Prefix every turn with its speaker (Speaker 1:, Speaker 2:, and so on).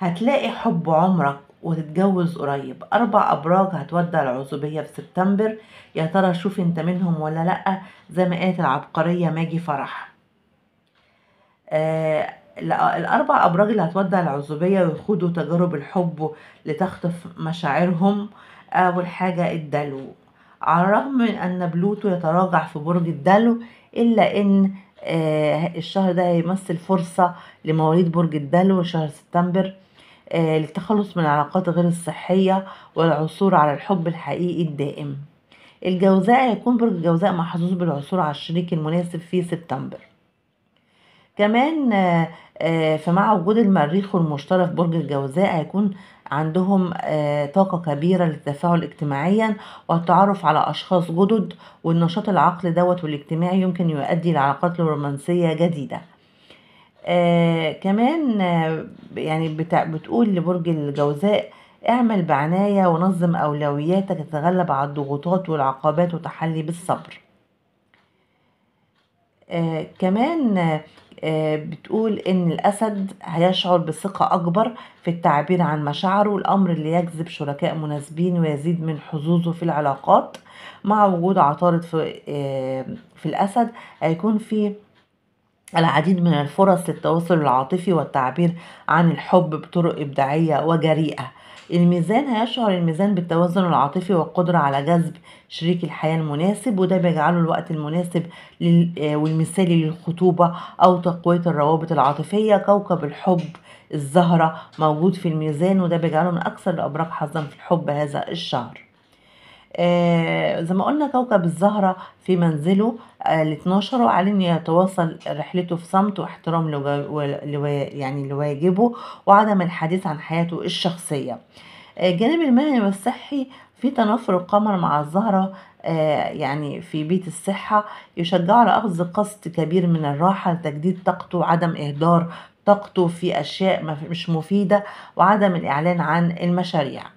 Speaker 1: هتلاقي حب عمرك وتتجوز قريب أربع أبراج هتودع العزوبية في سبتمبر يا ترى شوف أنت منهم ولا لأ زي ما قالت العبقرية ماجي فرح آه الأربع أبراج اللي هتودع العزوبية ويخوضوا تجارب الحب لتخطف مشاعرهم أول آه، حاجة الدلو على الرغم من أن بلوتو يتراجع في برج الدلو إلا أن آه الشهر ده هيمثل فرصة لمواليد برج الدلو شهر سبتمبر آه، للتخلص من العلاقات غير الصحية والعثور على الحب الحقيقي الدائم الجوزاء هيكون برج الجوزاء محظوظ بالعثور على الشريك المناسب في سبتمبر كمان آه، آه، فمع وجود المريخ والمشتري في برج الجوزاء هيكون عندهم طاقة كبيرة للتفاعل اجتماعيا والتعرف على أشخاص جدد والنشاط العقل دوت والاجتماعي يمكن يؤدي لعلاقات رومانسية جديدة آه، كمان آه، يعني بتقول لبرج الجوزاء اعمل بعناية ونظم أولوياتك تتغلب على الضغوطات والعقبات وتحلي بالصبر آه كمان آه بتقول إن الأسد هيشعر بثقة أكبر في التعبير عن مشاعره الأمر اللي يجذب شركاء مناسبين ويزيد من حظوظه في العلاقات مع وجود عطارد في, آه في الأسد هيكون في العديد من الفرص للتواصل العاطفي والتعبير عن الحب بطرق إبداعية وجريئة الميزان هيشعر الميزان بالتوازن العاطفي والقدرة على جذب شريك الحياة المناسب وده بيجعله الوقت المناسب آه، والمثالي للخطوبة أو تقوية الروابط العاطفية كوكب الحب الزهرة موجود في الميزان وده بيجعله من أكثر الأبراج حظا في الحب هذا الشهر آه، زي ما قلنا كوكب الزهرة في منزله آه، ال 12 وعليه إن يتواصل رحلته في صمت واحترام يعني لواجبه وعدم الحديث عن حياته الشخصية. آه، الجانب المهني والصحي في تنافر القمر مع الزهرة يعني في بيت الصحة يشجعه على أخذ قسط كبير من الراحة لتجديد طاقته وعدم إهدار طاقته في أشياء مش مفيدة وعدم الإعلان عن المشاريع